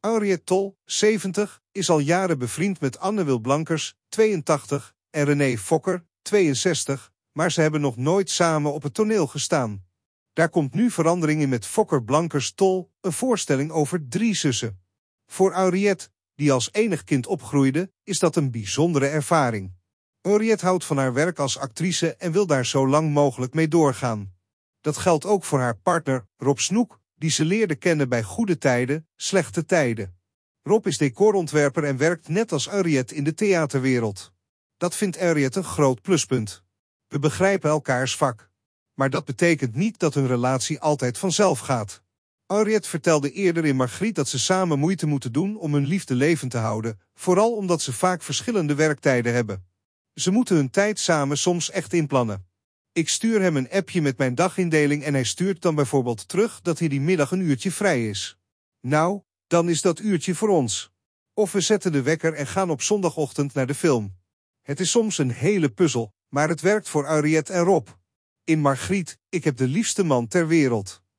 Henriette Tol, 70, is al jaren bevriend met Anne Wil Blankers, 82, en René Fokker, 62, maar ze hebben nog nooit samen op het toneel gestaan. Daar komt nu verandering in met Fokker Blankers Tol, een voorstelling over drie zussen. Voor Henriette, die als enig kind opgroeide, is dat een bijzondere ervaring. Henriette houdt van haar werk als actrice en wil daar zo lang mogelijk mee doorgaan. Dat geldt ook voor haar partner, Rob Snoek, die ze leerde kennen bij goede tijden, slechte tijden. Rob is decorontwerper en werkt net als Henriette in de theaterwereld. Dat vindt Henriette een groot pluspunt. We begrijpen elkaars vak. Maar dat betekent niet dat hun relatie altijd vanzelf gaat. Henriette vertelde eerder in Margriet dat ze samen moeite moeten doen om hun liefde levend te houden, vooral omdat ze vaak verschillende werktijden hebben. Ze moeten hun tijd samen soms echt inplannen. Ik stuur hem een appje met mijn dagindeling en hij stuurt dan bijvoorbeeld terug dat hij die middag een uurtje vrij is. Nou, dan is dat uurtje voor ons. Of we zetten de wekker en gaan op zondagochtend naar de film. Het is soms een hele puzzel, maar het werkt voor Ariët en Rob. In Margriet, ik heb de liefste man ter wereld.